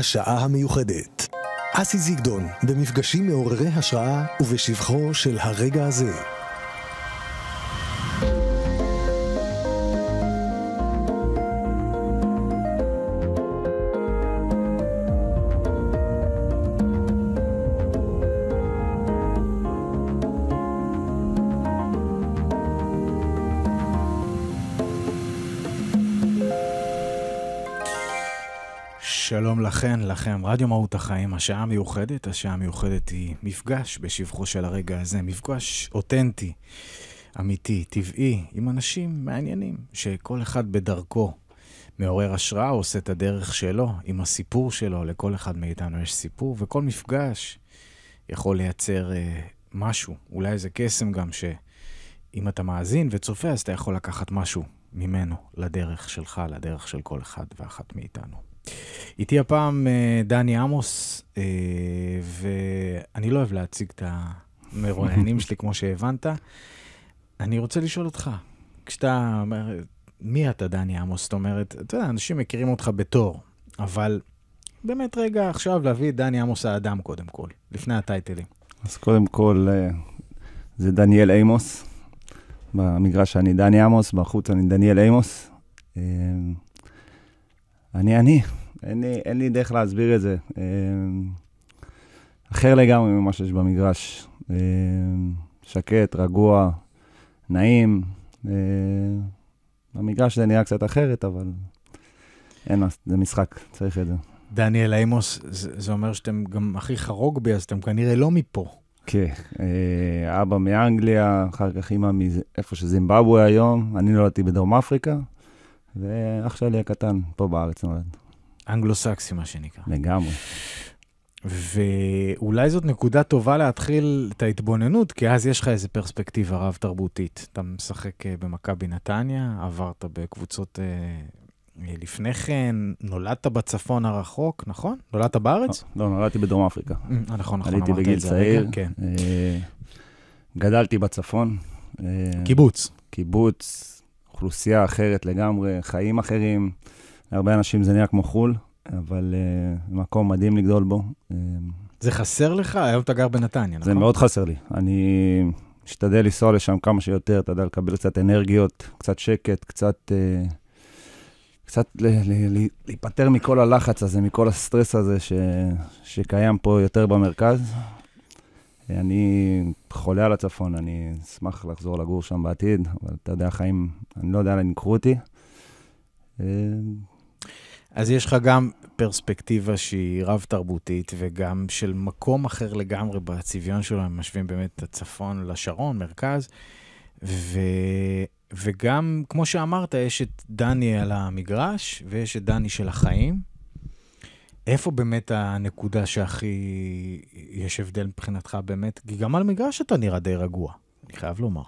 השעה המיוחדת. אסי זיגדון, במפגשים מעוררי השראה ובשבחו של הרגע הזה. אכן לכם, רדיו מהות החיים, השעה המיוחדת, השעה המיוחדת היא מפגש בשבחו של הרגע הזה, מפגש אותנטי, אמיתי, טבעי, עם אנשים מעניינים, שכל אחד בדרכו מעורר השראה, עושה את הדרך שלו, עם הסיפור שלו, לכל אחד מאיתנו יש סיפור, וכל מפגש יכול לייצר אה, משהו, אולי איזה קסם גם, שאם אתה מאזין וצופה, אז אתה יכול לקחת משהו ממנו לדרך שלך, לדרך של כל אחד ואחת מאיתנו. איתי הפעם אה, דני עמוס, אה, ואני לא אוהב להציג את המרואיינים שלי, כמו שהבנת. אני רוצה לשאול אותך, כשאתה אומר, מי אתה דני עמוס? זאת אומרת, אתה יודע, אנשים מכירים אותך בתור, אבל באמת רגע עכשיו להביא את דני עמוס האדם קודם כל, לפני הטייטלים. אז קודם כל, אה, זה דניאל עמוס. במגרש אני דני עמוס, בחוץ אני דניאל עמוס. אני אני, אין לי, אין לי דרך להסביר את זה. אה, אחר לגמרי ממה שיש במגרש. אה, שקט, רגוע, נעים. במגרש אה, זה נראה קצת אחרת, אבל אין, זה משחק, צריך את זה. דניאל עמוס, זה, אומר שאתם גם הכי חרוג בי, אז אתם כנראה לא מפה. כן, אבא מאנגליה, אחר כך אימא מאיפה שזימבבואה היום, אני נולדתי בדרום אפריקה, ואח שלי הקטן, פה בארץ נולד. אנגלו-סקסי, מה שנקרא. לגמרי. ואולי זאת נקודה טובה להתחיל את ההתבוננות, כי אז יש לך איזו פרספקטיבה רב-תרבותית. אתה משחק אה, במכבי נתניה, עברת בקבוצות אה, אה, לפני כן, נולדת בצפון הרחוק, נכון? נולדת בארץ? לא, לא נולדתי בדרום אפריקה. אה, נכון, נכון, אמרתי את זה. עליתי בגיל צעיר, כן. אה, גדלתי בצפון. אה, קיבוץ. קיבוץ, אוכלוסייה אחרת לגמרי, חיים אחרים. להרבה אנשים זה נראה כמו חו"ל, אבל uh, מקום מדהים לגדול בו. אה, זה חסר לך? היום אתה גר בנתניה, נכון? זה מאוד חסר לי. אני משתדל לנסוע לשם כמה שיותר, אתה יודע, לקבל קצת אנרגיות, קצת שקט, קצת... Uh, קצת ל- ל- ל- להיפטר מכל הלחץ הזה, מכל הסטרס הזה ש- שקיים פה יותר במרכז. אני חולה על הצפון, אני אשמח לחזור לגור שם בעתיד, אבל אתה יודע, חיים, אני לא יודע לאן ינקרו אותי. אה, אז יש לך גם פרספקטיבה שהיא רב-תרבותית, וגם של מקום אחר לגמרי בצביון שלו, הם משווים באמת את הצפון לשרון, מרכז, ו... וגם, כמו שאמרת, יש את דני על המגרש, ויש את דני של החיים, איפה באמת הנקודה שהכי יש הבדל מבחינתך באמת? כי גם על מגרש אתה נראה די רגוע, אני חייב לומר,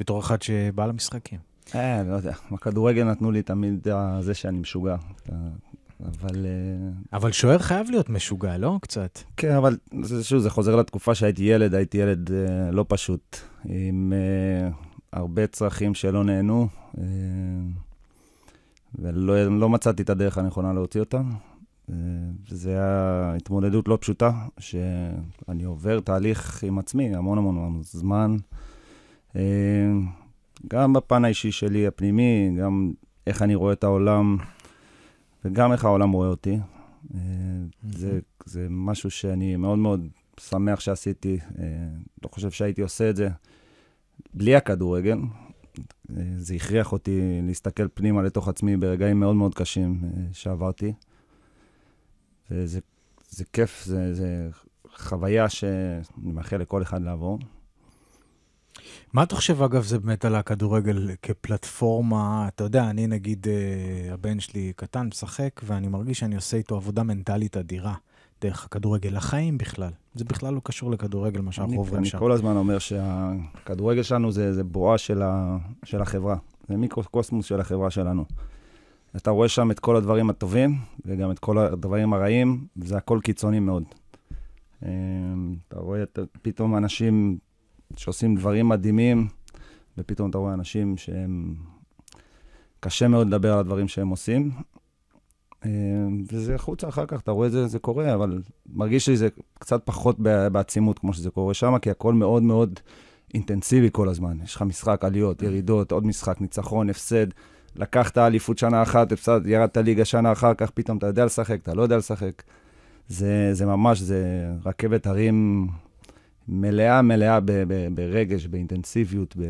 בתור אחד שבא למשחקים. אה, לא יודע, בכדורגל נתנו לי תמיד זה שאני משוגע. אה, אבל... אה, אבל שוער חייב להיות משוגע, לא? קצת. כן, אבל זה, שוב, זה חוזר לתקופה שהייתי ילד, הייתי ילד אה, לא פשוט, עם אה, הרבה צרכים שלא נהנו, אה, ולא לא מצאתי את הדרך הנכונה להוציא אותם, וזו הייתה התמודדות לא פשוטה, שאני עובר תהליך עם עצמי המון המון המון זמן. אה, גם בפן האישי שלי, הפנימי, גם איך אני רואה את העולם, וגם איך העולם רואה אותי. אה, זה, זה משהו שאני מאוד מאוד שמח שעשיתי, אה, לא חושב שהייתי עושה את זה בלי הכדורגל. זה הכריח אותי להסתכל פנימה לתוך עצמי ברגעים מאוד מאוד קשים שעברתי. זה, זה, זה כיף, זה, זה חוויה שאני מאחל לכל אחד לעבור. מה אתה חושב, אגב, זה באמת על הכדורגל כפלטפורמה? אתה יודע, אני נגיד, אה, הבן שלי קטן, משחק, ואני מרגיש שאני עושה איתו עבודה מנטלית אדירה. דרך הכדורגל, לחיים בכלל. זה בכלל לא קשור לכדורגל, מה שאנחנו עוברים שם. אני כל הזמן אומר שהכדורגל שלנו זה, זה בועה של, ה, של החברה. זה מיקרוקוסמוס של החברה שלנו. אתה רואה שם את כל הדברים הטובים, וגם את כל הדברים הרעים, וזה הכל קיצוני מאוד. אמ, אתה רואה את, פתאום אנשים שעושים דברים מדהימים, ופתאום אתה רואה אנשים שהם... קשה מאוד לדבר על הדברים שהם עושים. אמ, וזה חוצה אחר כך, אתה רואה את זה, זה קורה, אבל מרגיש לי זה קצת פחות בעצימות כמו שזה קורה שם, כי הכל מאוד מאוד אינטנסיבי כל הזמן. יש לך משחק, עליות, ירידות, עוד משחק, ניצחון, הפסד. לקחת אליפות שנה אחת, הפסד, ירדת ליגה שנה אחר כך, פתאום אתה יודע לשחק, אתה לא יודע לשחק. זה, זה ממש, זה רכבת הרים מלאה מלאה ב, ב, ברגש, באינטנסיביות. ב...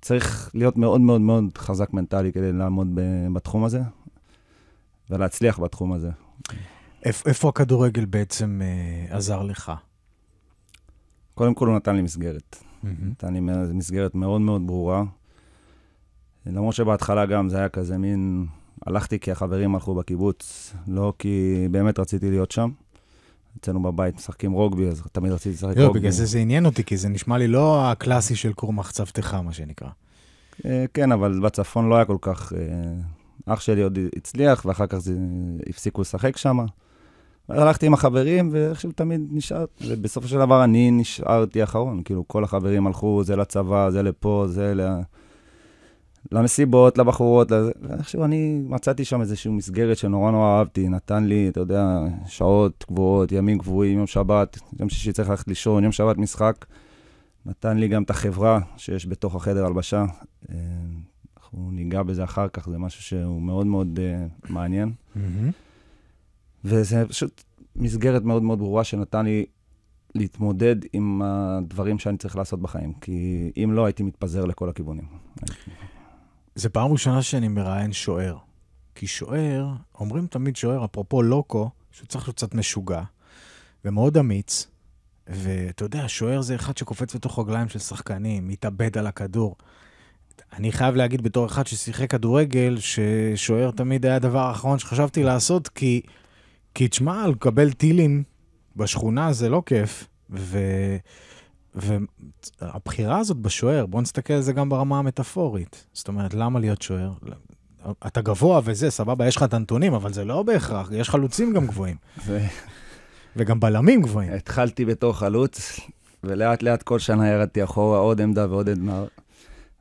צריך להיות מאוד מאוד מאוד חזק מנטלי כדי לעמוד ב, בתחום הזה, ולהצליח בתחום הזה. איפה הכדורגל בעצם אה, עזר לך? קודם כל, הוא נתן לי מסגרת. Mm-hmm. נתן לי מסגרת מאוד מאוד ברורה. למרות שבהתחלה גם זה היה כזה מין, הלכתי כי החברים הלכו בקיבוץ, לא כי באמת רציתי להיות שם. אצלנו בבית משחקים רוגבי, אז תמיד רציתי לשחק רוגבי. לא, בגלל זה זה עניין אותי, כי זה נשמע לי לא הקלאסי של כור מחצבתך, מה שנקרא. אה, כן, אבל בצפון לא היה כל כך... אה, אח שלי עוד הצליח, ואחר כך זה... הפסיקו לשחק שם. הלכתי עם החברים, ואיכשהו תמיד נשאר, ובסופו של דבר אני נשארתי אחרון. כאילו, כל החברים הלכו, זה לצבא, זה לפה, זה ל... לה... למסיבות, לבחורות, לזה. עכשיו, אני מצאתי שם איזושהי מסגרת שנורא נורא אהבתי, נתן לי, אתה יודע, שעות קבועות, ימים קבועים, יום שבת, יום שישי צריך ללכת לישון, יום שבת משחק. נתן לי גם את החברה שיש בתוך החדר הלבשה. אה, אנחנו ניגע בזה אחר כך, זה משהו שהוא מאוד מאוד uh, מעניין. וזה פשוט מסגרת מאוד מאוד ברורה שנתן לי להתמודד עם הדברים שאני צריך לעשות בחיים, כי אם לא, הייתי מתפזר לכל הכיוונים. זה פעם ראשונה שאני מראיין שוער. כי שוער, אומרים תמיד שוער, אפרופו לוקו, שהוא צריך להיות קצת משוגע ומאוד אמיץ, ואתה יודע, שוער זה אחד שקופץ בתוך רגליים של שחקנים, מתאבד על הכדור. אני חייב להגיד בתור אחד ששיחק כדורגל, ששוער תמיד היה הדבר האחרון שחשבתי לעשות, כי, כי תשמע, לקבל טילים בשכונה זה לא כיף, ו... והבחירה הזאת בשוער, בואו נסתכל על זה גם ברמה המטאפורית. זאת אומרת, למה להיות שוער? אתה גבוה וזה, סבבה, יש לך את הנתונים, אבל זה לא בהכרח, יש חלוצים גם גבוהים. וגם בלמים גבוהים. התחלתי בתור חלוץ, ולאט לאט כל שנה ירדתי אחורה עוד עמדה ועוד עמדה.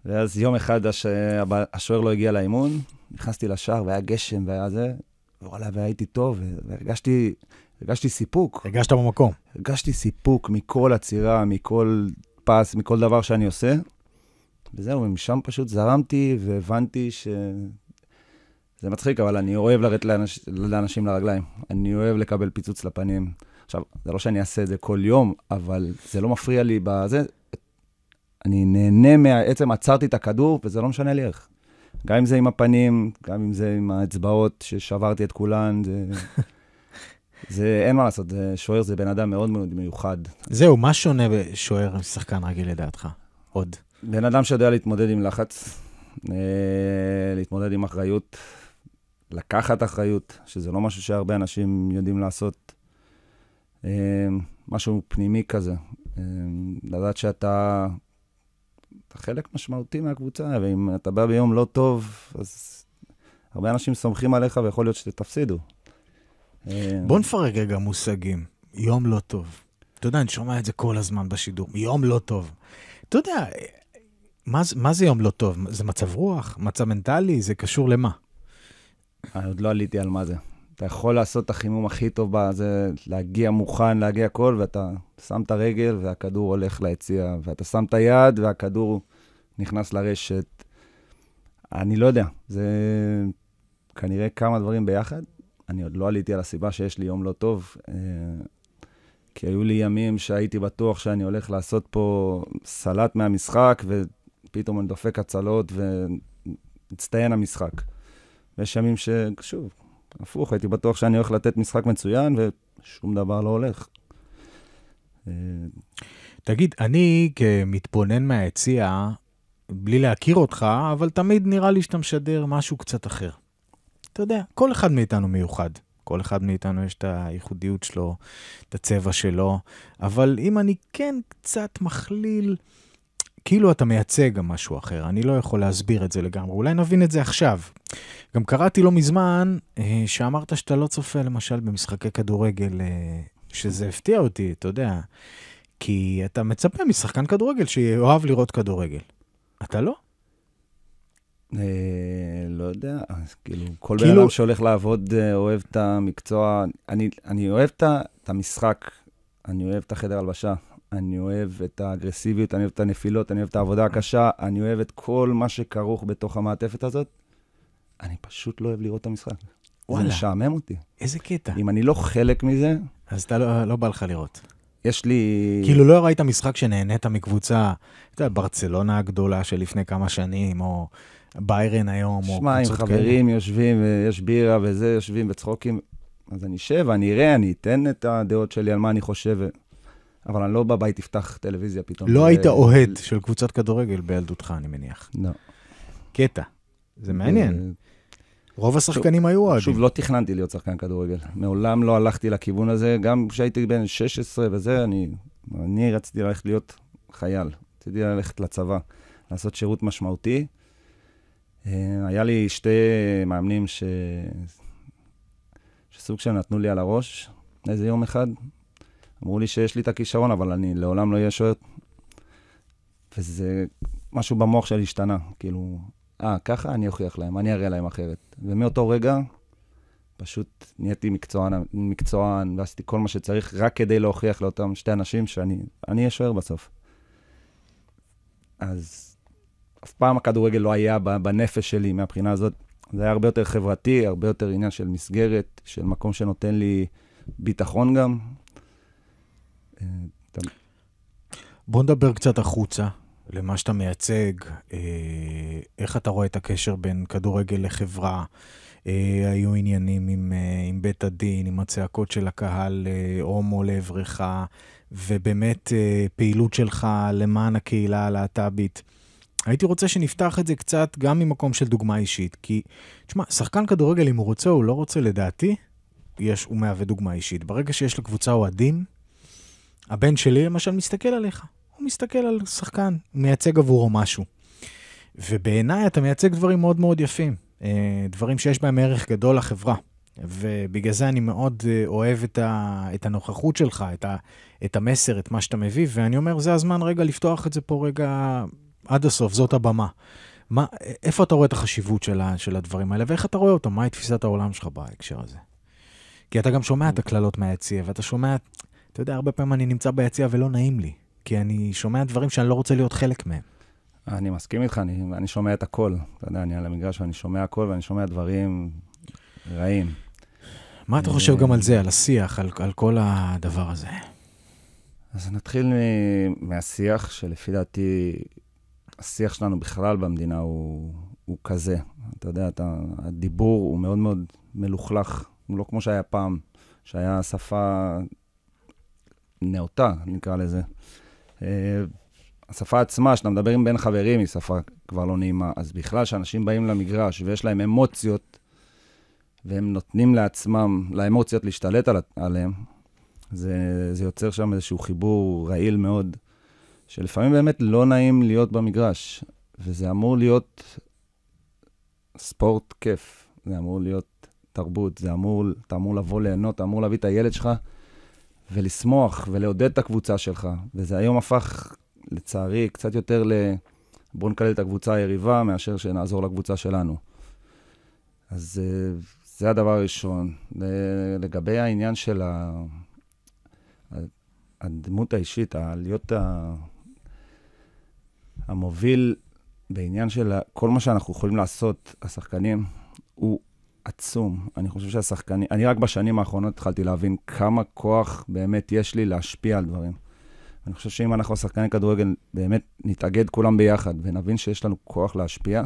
ואז יום אחד הש... השוער לא הגיע לאימון, נכנסתי לשער והיה גשם והיה זה, וואלה, והייתי טוב, והרגשתי הרגשתי סיפוק. הרגשת במקום. הרגשתי סיפוק מכל עצירה, מכל פס, מכל דבר שאני עושה. וזהו, ומשם פשוט זרמתי והבנתי ש... זה מצחיק, אבל אני אוהב לרדת לאנש... לאנשים לרגליים. אני אוהב לקבל פיצוץ לפנים. עכשיו, זה לא שאני אעשה את זה כל יום, אבל זה לא מפריע לי בזה. אני נהנה מהעצם, עצרתי את הכדור, וזה לא משנה לי איך. גם אם זה עם הפנים, גם אם זה עם האצבעות ששברתי את כולן, זה... זה, אין מה לעשות, שוער זה בן אדם מאוד מאוד מיוחד. זהו, מה שונה בשוער משחקן רגיל לדעתך? עוד. בן אדם שיודע להתמודד עם לחץ, אה, להתמודד עם אחריות, לקחת אחריות, שזה לא משהו שהרבה אנשים יודעים לעשות. אה, משהו פנימי כזה. אה, לדעת שאתה אתה חלק משמעותי מהקבוצה, ואם אתה בא ביום לא טוב, אז הרבה אנשים סומכים עליך ויכול להיות שתפסידו. כן. בוא נפרק רגע מושגים. יום לא טוב. אתה יודע, אני שומע את זה כל הזמן בשידור. יום לא טוב. אתה יודע, מה, מה זה יום לא טוב? זה מצב רוח? מצב מנטלי? זה קשור למה? אני עוד לא עליתי על מה זה. אתה יכול לעשות את החימום הכי טוב בזה, להגיע מוכן, להגיע הכל, ואתה שם את הרגל והכדור הולך ליציע, ואתה שם את היד והכדור נכנס לרשת. אני לא יודע, זה כנראה כמה דברים ביחד. אני עוד לא עליתי על הסיבה שיש לי יום לא טוב, אה, כי היו לי ימים שהייתי בטוח שאני הולך לעשות פה סלט מהמשחק, ופתאום אני דופק הצלות ומצטיין המשחק. ויש ימים ששוב, הפוך, הייתי בטוח שאני הולך לתת משחק מצוין, ושום דבר לא הולך. אה, תגיד, אני כמתבונן מהיציע, בלי להכיר אותך, אבל תמיד נראה לי שאתה משדר משהו קצת אחר. אתה יודע, כל אחד מאיתנו מיוחד. כל אחד מאיתנו יש את הייחודיות שלו, את הצבע שלו, אבל אם אני כן קצת מכליל, כאילו אתה מייצג גם משהו אחר, אני לא יכול להסביר את זה לגמרי, אולי נבין את זה עכשיו. גם קראתי לא מזמן אה, שאמרת שאתה לא צופה למשל במשחקי כדורגל, אה, שזה הפתיע אותי, אתה יודע, כי אתה מצפה משחקן כדורגל שאוהב לראות כדורגל. אתה לא? אה, לא יודע, אז כאילו, כל כאילו... בן אדם שהולך לעבוד אה, אוהב את המקצוע, אני אני אוהב את המשחק, אני אוהב את החדר הלבשה, אני אוהב את האגרסיביות, אני אוהב את הנפילות, אני אוהב את העבודה הקשה, אני אוהב את כל מה שכרוך בתוך המעטפת הזאת. אני פשוט לא אוהב לראות את המשחק. וואלה. זה משעמם אותי. איזה קטע. אם אני לא חלק מזה... אז אתה לא, לא בא לך לראות. יש לי... כאילו לא ראית משחק שנהנית מקבוצה, אתה יודע, ברצלונה הגדולה של לפני כמה שנים, או ביירן היום, או קבוצות כאלה. שמע, אם חברים יושבים ויש אה, בירה וזה, יושבים וצחוקים, אז אני אשב, אני אראה, אני אתן את הדעות שלי על מה אני חושב. אבל אני לא בבית אפתח טלוויזיה פתאום. לא ו... היית אוהד ל... של קבוצת כדורגל בילדותך, אני מניח. לא. קטע. זה מעניין. אה, רוב השחקנים שוב, היו אוהדים. שוב, לא תכננתי להיות שחקן כדורגל. מעולם לא הלכתי לכיוון הזה. גם כשהייתי בן 16 וזה, אני, אני רציתי ללכת להיות חייל. רציתי ללכת לצבא, לעשות שירות משמעותי. אה, היה לי שתי מאמנים ש... שסוג של נתנו לי על הראש איזה יום אחד. אמרו לי שיש לי את הכישרון, אבל אני לעולם לא אהיה שוער. וזה משהו במוח שלי השתנה, כאילו, אה, ככה אני אוכיח להם, אני אראה להם אחרת. ומאותו רגע פשוט נהייתי מקצוען, מקצוען, ועשיתי כל מה שצריך רק כדי להוכיח לאותם שתי אנשים שאני אהיה שוער בסוף. אז אף פעם הכדורגל לא היה בנפש שלי מהבחינה הזאת. זה היה הרבה יותר חברתי, הרבה יותר עניין של מסגרת, של מקום שנותן לי ביטחון גם. בוא נדבר קצת החוצה, למה שאתה מייצג, אה, איך אתה רואה את הקשר בין כדורגל לחברה. אה, היו עניינים עם, אה, עם בית הדין, עם הצעקות של הקהל, הומו לעברך, ובאמת פעילות שלך למען הקהילה הלהט"בית. הייתי רוצה שנפתח את זה קצת גם ממקום של דוגמה אישית, כי, תשמע, שחקן כדורגל, אם הוא רוצה או לא רוצה, לדעתי, יש, הוא מהווה דוגמה אישית. ברגע שיש לקבוצה אוהדים, הבן שלי למשל מסתכל עליך, הוא מסתכל על שחקן, מייצג עבורו משהו. ובעיניי אתה מייצג דברים מאוד מאוד יפים, אה, דברים שיש בהם ערך גדול לחברה. ובגלל זה אני מאוד אה, אוהב את, ה, את הנוכחות שלך, את, ה, את המסר, את מה שאתה מביא, ואני אומר, זה הזמן רגע לפתוח את זה פה רגע עד הסוף, זאת הבמה. מה, איפה אתה רואה את החשיבות של, ה, של הדברים האלה, ואיך אתה רואה אותם? מהי תפיסת העולם שלך בהקשר הזה? כי אתה גם שומע את הקללות מהיציע, ואתה שומע, אתה יודע, הרבה פעמים אני נמצא ביציע ולא נעים לי, כי אני שומע דברים שאני לא רוצה להיות חלק מהם. אני מסכים איתך, אני, אני שומע את הכל. אתה יודע, אני על המגרש ואני שומע הכל, ואני שומע דברים רעים. מה אתה חושב גם על זה, על השיח, על, על כל הדבר הזה? אז נתחיל מ- מהשיח, שלפי דעתי השיח שלנו בכלל במדינה הוא, הוא כזה. אתה יודע, אתה, הדיבור הוא מאוד מאוד מלוכלך, לא כמו שהיה פעם, שהיה שפה נאותה, נקרא לזה. אה, השפה עצמה, שאתה מדבר עם בין חברים, היא שפה כבר לא נעימה. אז בכלל, כשאנשים באים למגרש ויש להם אמוציות, והם נותנים לעצמם, לאמוציות להשתלט על, עליהם, זה, זה יוצר שם איזשהו חיבור רעיל מאוד. שלפעמים באמת לא נעים להיות במגרש, וזה אמור להיות ספורט כיף, זה אמור להיות תרבות, זה אמור, אתה אמור לבוא ליהנות, אתה אמור להביא את הילד שלך ולשמוח ולעודד את הקבוצה שלך, וזה היום הפך, לצערי, קצת יותר ל... בואו נקלל את הקבוצה היריבה מאשר שנעזור לקבוצה שלנו. אז אה, זה הדבר הראשון. לגבי העניין של ה... הדמות האישית, להיות ה... המוביל בעניין של כל מה שאנחנו יכולים לעשות, השחקנים, הוא עצום. אני חושב שהשחקנים, אני רק בשנים האחרונות התחלתי להבין כמה כוח באמת יש לי להשפיע על דברים. אני חושב שאם אנחנו השחקני כדורגל באמת נתאגד כולם ביחד ונבין שיש לנו כוח להשפיע,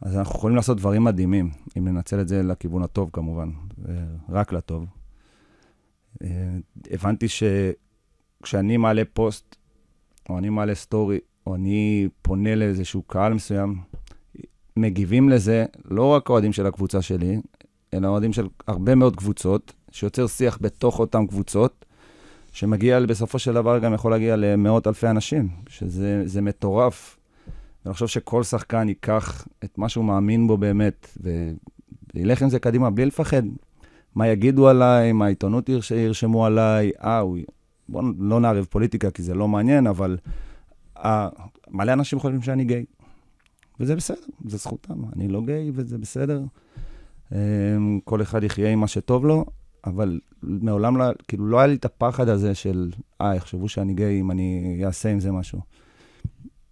אז אנחנו יכולים לעשות דברים מדהימים, אם ננצל את זה לכיוון הטוב כמובן, אה, רק לטוב. אה, הבנתי שכשאני מעלה פוסט, או אני מעלה סטורי, או אני פונה לאיזשהו קהל מסוים, מגיבים לזה לא רק אוהדים של הקבוצה שלי, אלא אוהדים של הרבה מאוד קבוצות, שיוצר שיח בתוך אותן קבוצות, שמגיע בסופו של דבר גם יכול להגיע למאות אלפי אנשים, שזה מטורף. אני חושב שכל שחקן ייקח את מה שהוא מאמין בו באמת, וילך עם זה קדימה בלי לפחד. מה יגידו עליי, מה העיתונות ירשמו עליי, אה, הוא... בואו לא נערב פוליטיקה כי זה לא מעניין, אבל מלא אנשים חושבים שאני גיי, וזה בסדר, זה זכותם, אני לא גיי וזה בסדר. אמ, כל אחד יחיה עם מה שטוב לו, אבל מעולם לא, כאילו, לא היה לי את הפחד הזה של, אה, יחשבו שאני גיי אם אני אעשה עם זה משהו.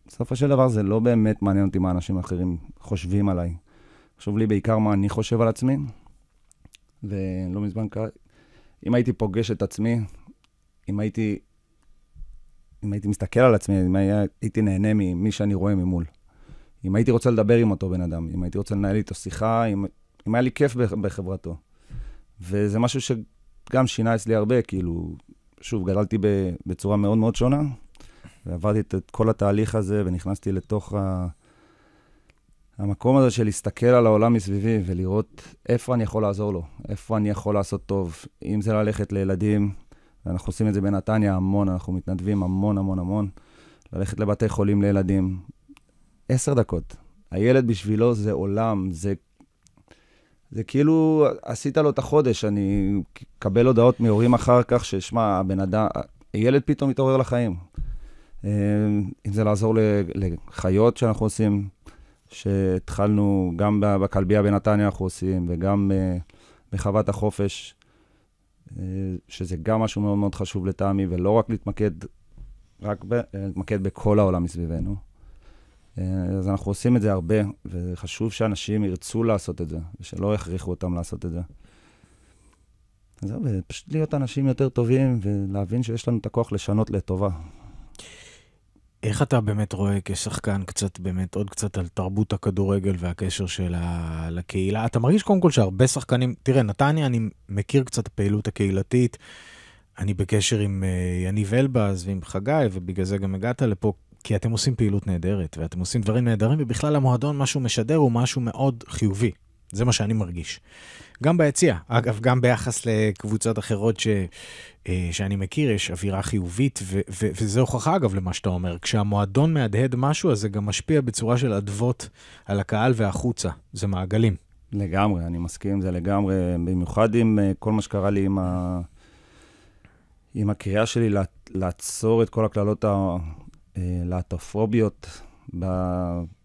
בסופו של דבר זה לא באמת מעניין אותי מה אנשים אחרים חושבים עליי. חשוב לי בעיקר מה אני חושב על עצמי, ולא מזמן קרה, אם הייתי פוגש את עצמי, אם הייתי אם הייתי מסתכל על עצמי, אם היה, הייתי נהנה ממי שאני רואה ממול. אם הייתי רוצה לדבר עם אותו בן אדם, אם הייתי רוצה לנהל איתו שיחה, אם, אם היה לי כיף בחברתו. וזה משהו שגם שינה אצלי הרבה, כאילו, שוב, גדלתי בצורה מאוד מאוד שונה, ועברתי את, את כל התהליך הזה ונכנסתי לתוך ה... המקום הזה של להסתכל על העולם מסביבי ולראות איפה אני יכול לעזור לו, איפה אני יכול לעשות טוב, אם זה ללכת לילדים אנחנו עושים את זה בנתניה המון, אנחנו מתנדבים המון המון המון. ללכת לבתי חולים לילדים, עשר דקות. הילד בשבילו זה עולם, זה זה כאילו, עשית לו את החודש, אני אקבל הודעות מהורים אחר כך, ששמע, הבן אדם, הילד פתאום מתעורר לחיים. אה, אם זה לעזור לחיות שאנחנו עושים, שהתחלנו גם בכלבייה בנתניה אנחנו עושים, וגם אה, בחוות החופש, אה, שזה גם משהו מאוד מאוד חשוב לטעמי, ולא רק להתמקד, רק ב, אה, להתמקד בכל העולם מסביבנו. אה, אז אנחנו עושים את זה הרבה, וחשוב שאנשים ירצו לעשות את זה, ושלא יכריחו אותם לעשות את זה. זהו, ופשוט להיות אנשים יותר טובים, ולהבין שיש לנו את הכוח לשנות לטובה. איך אתה באמת רואה כשחקן קצת, באמת עוד קצת על תרבות הכדורגל והקשר שלה לקהילה? אתה מרגיש קודם כל שהרבה שחקנים, תראה, נתניה, אני מכיר קצת הפעילות הקהילתית, אני בקשר עם אה, יניב אלבז ועם חגי, ובגלל זה גם הגעת לפה, כי אתם עושים פעילות נהדרת, ואתם עושים דברים נהדרים, ובכלל המועדון, מה שהוא משדר הוא משהו מאוד חיובי. זה מה שאני מרגיש. גם ביציע, אגב, גם ביחס לקבוצות אחרות ש, אה, שאני מכיר, יש אווירה חיובית, ו, ו, וזה הוכחה, אגב, למה שאתה אומר. כשהמועדון מהדהד משהו, אז זה גם משפיע בצורה של אדוות על הקהל והחוצה. זה מעגלים. לגמרי, אני מסכים עם זה לגמרי, במיוחד עם אה, כל מה שקרה לי עם, ה... עם הקריאה שלי לעצור את כל הקללות הלהט"פוביות אה,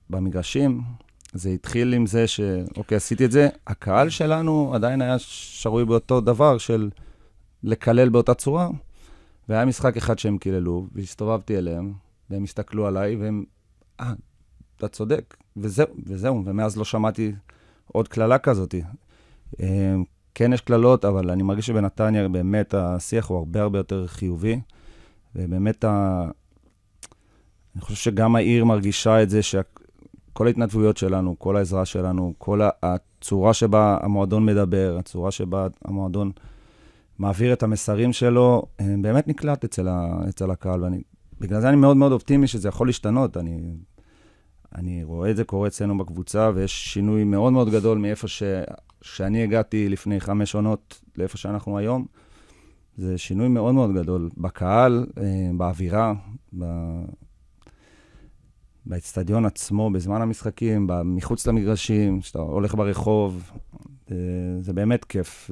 במגרשים. זה התחיל עם זה שאוקיי, עשיתי את זה. הקהל שלנו עדיין היה שרוי באותו דבר של לקלל באותה צורה. והיה משחק אחד שהם קיללו, והסתובבתי אליהם, והם הסתכלו עליי, והם, אה, אתה צודק, וזהו, וזהו, ומאז לא שמעתי עוד קללה כזאת. אמ, כן, יש קללות, אבל אני מרגיש שבנתניה באמת השיח הוא הרבה הרבה יותר חיובי, ובאמת ה... אני חושב שגם העיר מרגישה את זה שה... כל ההתנדבויות שלנו, כל העזרה שלנו, כל הצורה שבה המועדון מדבר, הצורה שבה המועדון מעביר את המסרים שלו, באמת נקלט אצל, ה, אצל הקהל. ובגלל זה אני מאוד מאוד אופטימי שזה יכול להשתנות. אני, אני רואה את זה קורה אצלנו בקבוצה, ויש שינוי מאוד מאוד גדול מאיפה ש, שאני הגעתי לפני חמש עונות לאיפה שאנחנו היום. זה שינוי מאוד מאוד גדול בקהל, אה, באווירה, ב... באצטדיון עצמו, בזמן המשחקים, מחוץ למגרשים, כשאתה הולך ברחוב, אה, זה באמת כיף.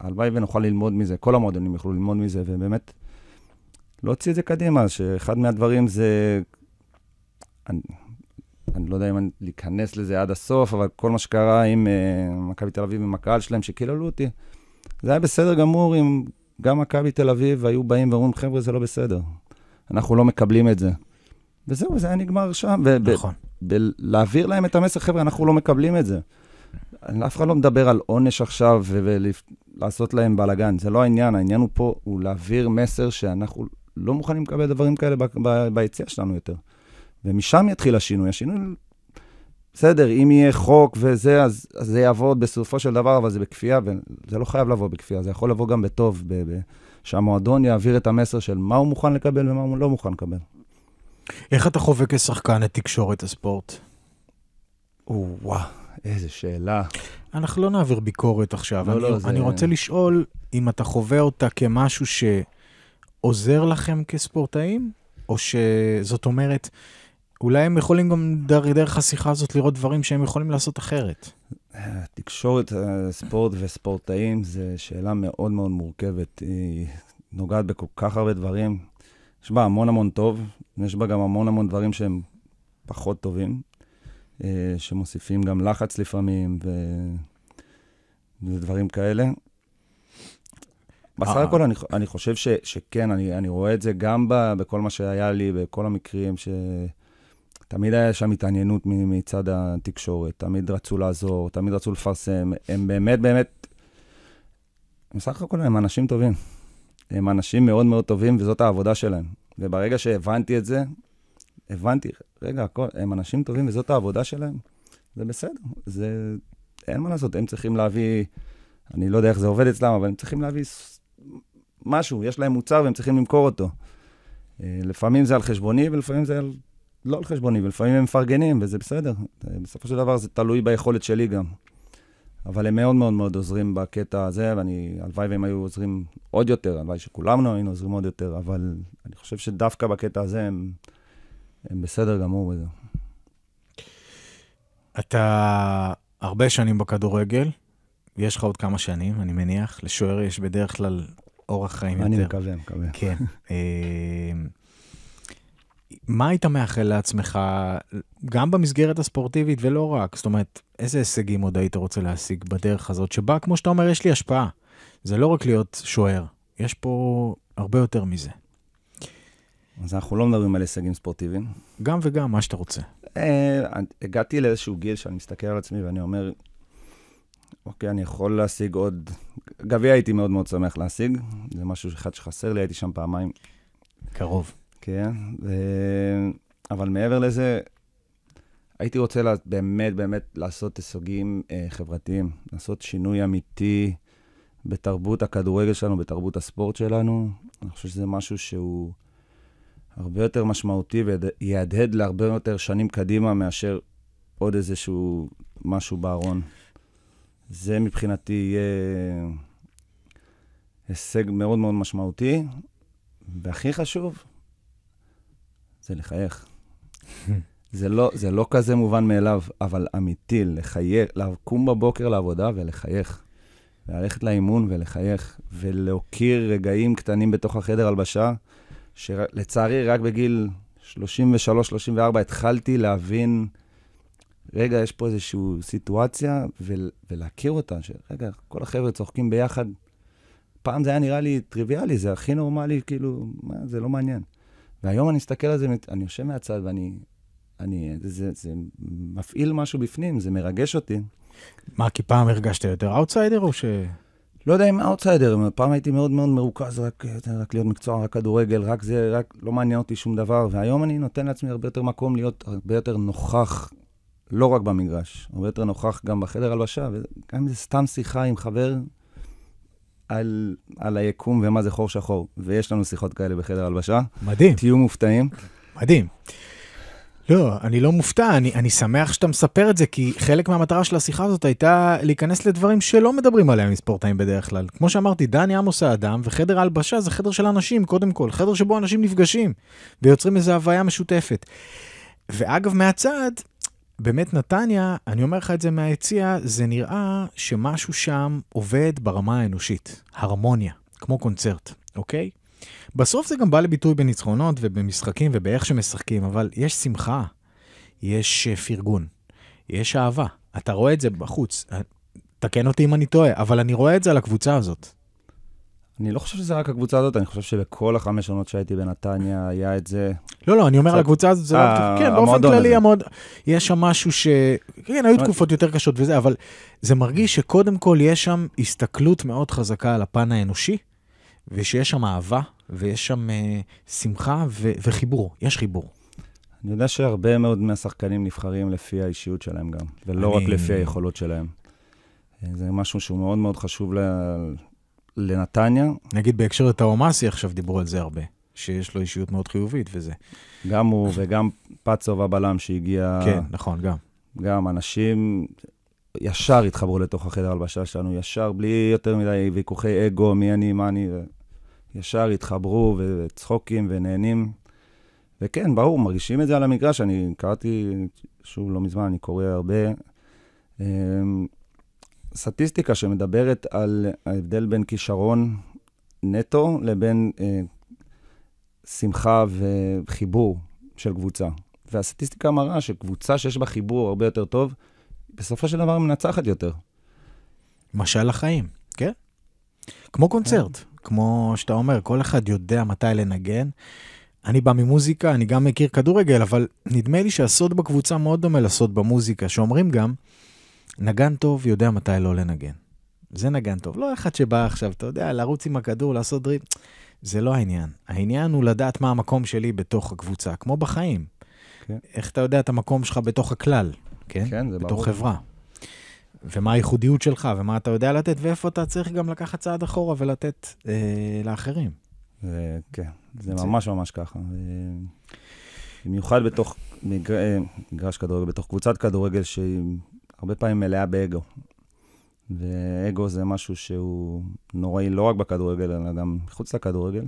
הלוואי ונוכל ללמוד מזה, כל המועדונים יוכלו ללמוד מזה, ובאמת להוציא את זה קדימה, שאחד מהדברים זה... אני, אני לא יודע אם אני, להיכנס לזה עד הסוף, אבל כל מה שקרה עם uh, מכבי תל אביב, עם הקהל שלהם שקיללו אותי, זה היה בסדר גמור אם גם מכבי תל אביב היו באים ואומרים, חבר'ה, זה לא בסדר. אנחנו לא מקבלים את זה. וזהו, זה היה נגמר שם. נכון. ולהעביר להם את המסר, חבר'ה, אנחנו לא מקבלים את זה. אף אחד לא מדבר על עונש עכשיו ולעשות להם בלאגן, זה לא העניין, העניין הוא פה, הוא להעביר מסר שאנחנו לא מוכנים לקבל דברים כאלה ביציאה שלנו יותר. ומשם יתחיל השינוי, השינוי, בסדר, אם יהיה חוק וזה, אז, אז זה יעבוד בסופו של דבר, אבל זה בכפייה, וזה לא חייב לבוא בכפייה, זה יכול לבוא גם בטוב, ב- ב- שהמועדון יעביר את המסר של מה הוא מוכן לקבל ומה הוא לא מוכן לקבל. איך אתה חווה כשחקן את תקשורת הספורט? וואו, איזה שאלה. אנחנו לא נעביר ביקורת עכשיו. לא, אני, לא, זה... אני רוצה לשאול אם אתה חווה אותה כמשהו שעוזר לכם כספורטאים, או שזאת אומרת, אולי הם יכולים גם דרך השיחה הזאת לראות דברים שהם יכולים לעשות אחרת. תקשורת אה, ספורט וספורטאים זו שאלה מאוד מאוד מורכבת. היא נוגעת בכל כך הרבה דברים. יש בה המון המון טוב, יש בה גם המון המון דברים שהם פחות טובים, אה, שמוסיפים גם לחץ לפעמים, ו... ודברים כאלה. בסך אה. הכל אני, אני חושב ש, שכן, אני, אני רואה את זה גם ב, בכל מה שהיה לי, בכל המקרים שתמיד היה שם התעניינות מצד התקשורת, תמיד רצו לעזור, תמיד רצו לפרסם, הם באמת באמת, בסך הכל הם אנשים טובים. הם אנשים מאוד מאוד טובים, וזאת העבודה שלהם. וברגע שהבנתי את זה, הבנתי, רגע, הכל, הם אנשים טובים וזאת העבודה שלהם. זה בסדר, זה... אין מה לעשות, הם צריכים להביא, אני לא יודע איך זה עובד אצלם, אבל הם צריכים להביא משהו, יש להם מוצר והם צריכים למכור אותו. אה, לפעמים זה על חשבוני ולפעמים זה על... לא על חשבוני, ולפעמים הם מפרגנים, וזה בסדר. אה, בסופו של דבר זה תלוי ביכולת שלי גם. אבל הם מאוד מאוד מאוד עוזרים בקטע הזה, ואני, הלוואי והם היו עוזרים עוד יותר, הלוואי שכולנו היינו עוזרים עוד יותר, אבל אני חושב שדווקא בקטע הזה הם, הם בסדר גמור בזה. אתה הרבה שנים בכדורגל, יש לך עוד כמה שנים, אני מניח. לשוער יש בדרך כלל אורח חיים אני יותר. אני מקווה, מקווה. כן. אה, מה היית מאחל לעצמך, גם במסגרת הספורטיבית ולא רק? זאת אומרת, איזה הישגים עוד היית רוצה להשיג בדרך הזאת, שבה, כמו שאתה אומר, יש לי השפעה. זה לא רק להיות שוער, יש פה הרבה יותר מזה. אז אנחנו לא מדברים על הישגים ספורטיביים. גם וגם, מה שאתה רוצה. אה, הגעתי לאיזשהו גיל שאני מסתכל על עצמי ואני אומר, אוקיי, אני יכול להשיג עוד... גביע הייתי מאוד מאוד שמח להשיג, זה משהו אחד שחסר לי, הייתי שם פעמיים. קרוב. כן, ו... אה, אבל מעבר לזה, הייתי רוצה לה, באמת באמת לעשות הישגים אה, חברתיים, לעשות שינוי אמיתי בתרבות הכדורגל שלנו, בתרבות הספורט שלנו. אני חושב שזה משהו שהוא הרבה יותר משמעותי ויהדהד להרבה יותר שנים קדימה מאשר עוד איזשהו משהו בארון. זה מבחינתי יהיה הישג מאוד מאוד משמעותי, והכי חשוב, זה לחייך. זה, לא, זה לא כזה מובן מאליו, אבל אמיתי, לחייך, לקום בבוקר לעבודה ולחייך. ללכת לאימון ולחייך, ולהוקיר רגעים קטנים בתוך החדר הלבשה, שלצערי רק בגיל 33-34 התחלתי להבין, רגע, יש פה איזושהי סיטואציה, ול, ולהכיר אותה, שרגע, כל החבר'ה צוחקים ביחד. פעם זה היה נראה לי טריוויאלי, זה הכי נורמלי, כאילו, מה, זה לא מעניין. והיום אני אסתכל על זה, אני יושב מהצד ואני... אני, זה, זה, זה מפעיל משהו בפנים, זה מרגש אותי. מה, כי פעם הרגשת יותר אאוטסיידר או ש... לא יודע אם אאוטסיידר, פעם הייתי מאוד מאוד מרוכז, רק, רק להיות מקצוע, רק כדורגל, רק זה, רק לא מעניין אותי שום דבר, והיום אני נותן לעצמי הרבה יותר מקום להיות הרבה יותר נוכח, לא רק במגרש, הרבה יותר נוכח גם בחדר הלבשה, וגם אם זה סתם שיחה עם חבר, על, על היקום ומה זה חור שחור, ויש לנו שיחות כאלה בחדר הלבשה. מדהים. תהיו מופתעים. מדהים. לא, אני לא מופתע, אני, אני שמח שאתה מספר את זה, כי חלק מהמטרה של השיחה הזאת הייתה להיכנס לדברים שלא מדברים עליהם עם ספורטאים בדרך כלל. כמו שאמרתי, דני עמוס האדם, וחדר ההלבשה זה חדר של אנשים, קודם כל. חדר שבו אנשים נפגשים, ויוצרים איזו הוויה משותפת. ואגב, מהצד, באמת נתניה, אני אומר לך את זה מהיציע, זה נראה שמשהו שם עובד ברמה האנושית, הרמוניה, כמו קונצרט, אוקיי? בסוף זה גם בא לביטוי בניצחונות ובמשחקים ובאיך שמשחקים, אבל יש שמחה, יש אה, פרגון, יש אהבה. אתה רואה את זה בחוץ. אה, תקן אותי אם אני טועה, אבל אני רואה את זה על הקבוצה הזאת. אני לא חושב שזה רק הקבוצה הזאת, אני חושב שבכל החמש עונות שהייתי בנתניה היה את זה. לא, לא, אני אומר על הקבוצה הזאת, זה לא... כן, באופן כללי, המועד... יש שם משהו ש... כן, היו תקופות יותר קשות וזה, אבל זה מרגיש שקודם כל יש שם הסתכלות מאוד חזקה על הפן האנושי, ושיש שם אהבה, ויש שם אה, שמחה וחיבור, יש חיבור. אני יודע שהרבה מאוד מהשחקנים נבחרים לפי האישיות שלהם גם, ולא רק לפי היכולות שלהם. אה, זה משהו שהוא מאוד מאוד חשוב לנתניה. נגיד בהקשר לטאומאסי עכשיו דיברו על זה הרבה, שיש לו אישיות מאוד חיובית וזה. גם הוא וגם פצוב הבלם שהגיע... כן, נכון, גם. גם אנשים ישר התחברו לתוך החדר הלבשה שלנו, ישר, בלי יותר מדי ויכוחי אגו, מי אני, מה אני, ישר התחברו וצחוקים ונהנים. וכן, ברור, מרגישים את זה על המגרש. אני קראתי, שוב, לא מזמן, אני קורא הרבה. אמ, סטטיסטיקה שמדברת על ההבדל בין כישרון נטו לבין אה, שמחה וחיבור של קבוצה. והסטטיסטיקה מראה שקבוצה שיש בה חיבור הרבה יותר טוב, בסופו של דבר מנצחת יותר. משל החיים, כן. כמו קונצרט, כן. כמו שאתה אומר, כל אחד יודע מתי לנגן. אני בא ממוזיקה, אני גם מכיר כדורגל, אבל נדמה לי שהסוד בקבוצה מאוד דומה לסוד במוזיקה, שאומרים גם נגן טוב יודע מתי לא לנגן. זה נגן טוב. לא אחד שבא עכשיו, אתה יודע, לרוץ עם הכדור, לעשות דריל. זה לא העניין. העניין הוא לדעת מה המקום שלי בתוך הקבוצה, כמו בחיים. Okay. כן. איך אתה יודע את המקום שלך בתוך הכלל, כן? כן, זה ברור. בתוך חברה. ומה הייחודיות שלך, ומה אתה יודע לתת, ואיפה אתה צריך גם לקחת צעד אחורה ולתת אה, לאחרים. זה, כן, זה, זה ממש ממש ככה. אה, במיוחד בתוך אה, מגרש כדורגל, בתוך קבוצת כדורגל שהיא הרבה פעמים מלאה באגו. ואגו זה משהו שהוא נוראי לא רק בכדורגל, אלא גם מחוץ לכדורגל.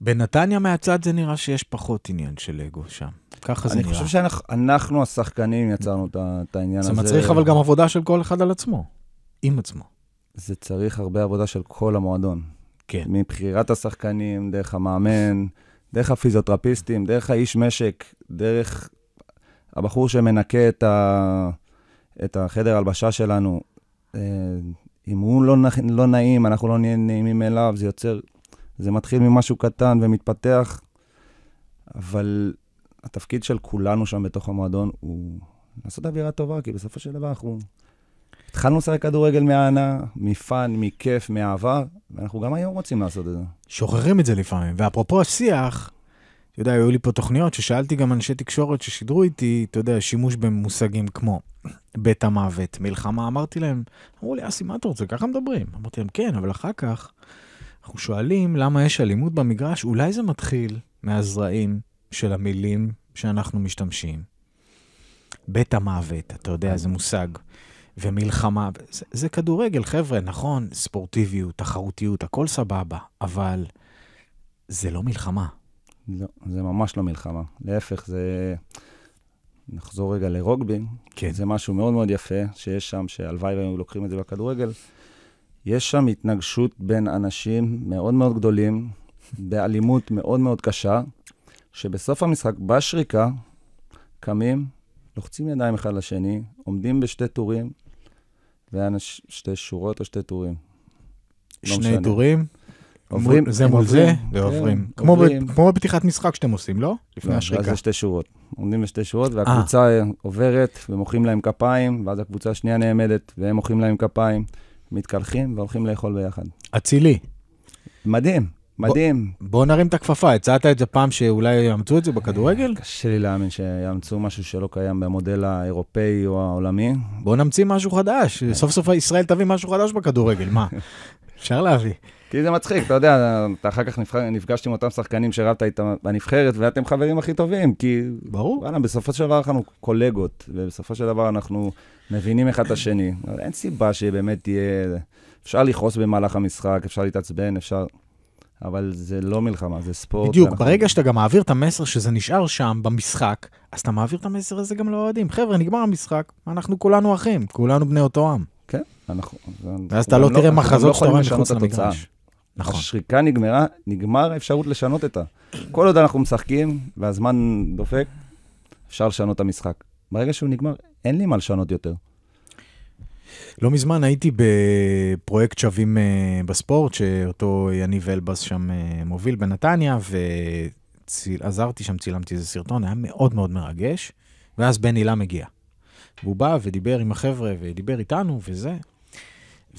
בנתניה מהצד זה נראה שיש פחות עניין של אגו שם. ככה זה נראה. אני חושב שאנחנו השחקנים יצרנו את העניין הזה. זה מצריך אבל גם עבודה של כל אחד על עצמו, עם עצמו. זה צריך הרבה עבודה של כל המועדון. כן. מבחירת השחקנים, דרך המאמן, דרך הפיזיותרפיסטים, דרך האיש משק, דרך הבחור שמנקה את ה... את החדר הלבשה שלנו. אה, אם הוא לא, נח, לא נעים, אנחנו לא נהיה נעימים אליו, זה יוצר... זה מתחיל ממשהו קטן ומתפתח, אבל התפקיד של כולנו שם בתוך המועדון הוא לעשות אווירה טובה, כי בסופו של דבר אנחנו... התחלנו לשחק כדורגל מההנאה, מפאן, מכיף, מאהבה, ואנחנו גם היום רוצים לעשות את זה. שוכחים את זה לפעמים. ואפרופו השיח, אתה יודע, היו לי פה תוכניות ששאלתי גם אנשי תקשורת ששידרו איתי, אתה יודע, שימוש במושגים כמו בית המוות, מלחמה, אמרתי להם, אמרו לי, אסי, מה אתה רוצה? ככה מדברים. אמרתי להם, כן, אבל אחר כך אנחנו שואלים למה יש אלימות במגרש, אולי זה מתחיל מהזרעים של המילים שאנחנו משתמשים. בית המוות, אתה יודע, זה מושג. ומלחמה, זה, זה כדורגל, חבר'ה, נכון, ספורטיביות, תחרותיות, הכל סבבה, אבל זה לא מלחמה. לא, זה ממש לא מלחמה. להפך, זה... נחזור רגע לרוגבי. כן. זה משהו מאוד מאוד יפה שיש שם, שהלוואי והיו לוקחים את זה בכדורגל. יש שם התנגשות בין אנשים מאוד מאוד גדולים, באלימות מאוד מאוד קשה, שבסוף המשחק, בשריקה, קמים, לוחצים ידיים אחד לשני, עומדים בשתי טורים, ואנש... שתי שורות או שתי טורים. לא שני לא טורים? עוברים זה מול זה, ועוברים. כן, כמו בפתיחת משחק שאתם עושים, לא? לפני השריקה. ואז זה שתי שורות. עומדים בשתי שורות, אה. והקבוצה עוברת, ומוחאים להם כפיים, ואז הקבוצה השנייה נעמדת, והם מוחאים להם כפיים, מתקלחים והולכים לאכול ביחד. אצילי. מדהים. מדהים. בוא, בוא נרים את הכפפה, הצעת את זה פעם שאולי יאמצו את זה בכדורגל? אה, קשה לי להאמין שיאמצו משהו שלא קיים במודל האירופאי או העולמי. בוא נמציא משהו חדש, כן. סוף סוף ישראל תביא משהו חדש בכדורגל, מה? אפשר להביא. כי זה מצחיק, אתה יודע, אתה אחר כך נפגשת עם אותם שחקנים שרבת איתם בנבחרת, ואתם חברים הכי טובים, כי... ברור. וואלה, בסופו של דבר אנחנו קולגות, ובסופו של דבר אנחנו מבינים אחד את השני. אין סיבה שבאמת תהיה... אפשר לכעוס במהלך המשחק, אפשר להתעצבן, אפשר... אבל זה לא מלחמה, זה ספורט. בדיוק, ואנחנו... ברגע שאתה גם מעביר את המסר שזה נשאר שם במשחק, אז אתה מעביר את המסר הזה גם לאוהדים. חבר'ה, נגמר המשחק, אנחנו כולנו אחים, כולנו בני אותו עם. כן, אנחנו... ואז אתה לא תראה לא- לא מחזות שאתה רואה מחוץ למגרש. נכון. השריקה נגמרה, נגמר האפשרות לשנות את ה... כל עוד אנחנו משחקים והזמן דופק, אפשר לשנות את המשחק. ברגע שהוא נגמר, אין לי מה לשנות יותר. לא מזמן הייתי בפרויקט שווים אה, בספורט, שאותו יניב אלבס שם אה, מוביל בנתניה, ועזרתי שם, צילמתי איזה סרטון, היה מאוד מאוד מרגש, ואז בן הילה מגיע. והוא בא ודיבר עם החבר'ה ודיבר איתנו וזה,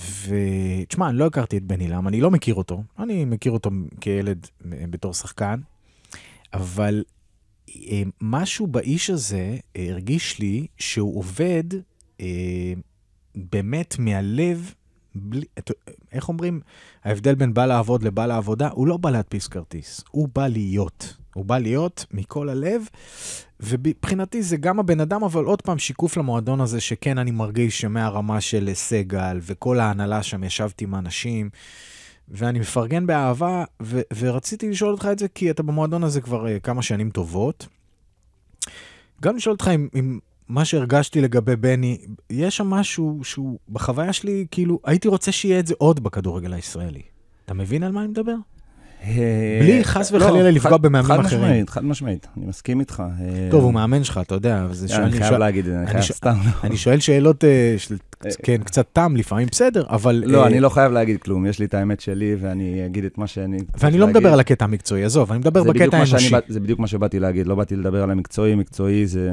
ותשמע, אני לא הכרתי את בני לם, אני לא מכיר אותו, אני מכיר אותו כילד בתור שחקן, אבל אה, משהו באיש הזה הרגיש לי שהוא עובד אה, באמת מהלב, בלי, איך אומרים, ההבדל בין בא לעבוד לבא לעבודה, הוא לא בא להדפיס כרטיס, הוא בא להיות. הוא בא להיות מכל הלב, ומבחינתי זה גם הבן אדם, אבל עוד פעם שיקוף למועדון הזה, שכן, אני מרגיש שמהרמה של סגל וכל ההנהלה שם, ישבתי עם האנשים, ואני מפרגן באהבה, ו- ורציתי לשאול אותך את זה, כי אתה במועדון הזה כבר uh, כמה שנים טובות. גם לשאול אותך אם, אם מה שהרגשתי לגבי בני, יש שם משהו שהוא, בחוויה שלי, כאילו, הייתי רוצה שיהיה את זה עוד בכדורגל הישראלי. אתה מבין על מה אני מדבר? אה, בלי חס לא, וחלילה לפגוע במאמנים אחרים. חד משמעית, חד משמעית, אני מסכים איתך. אה. טוב, הוא מאמן שלך, אתה יודע. זה אה, אני חייב להגיד את זה, אני חייב סתם. לא. אני שואל שאלות, כן, קצת תם לפעמים, בסדר, אבל... לא, אני לא חייב להגיד כלום, יש לי את האמת שלי, ואני אגיד את מה שאני... ואני לא מדבר על הקטע המקצועי, עזוב, אני מדבר בקטע האנושי. זה בדיוק מה שבאתי להגיד, לא באתי לדבר על המקצועי, מקצועי זה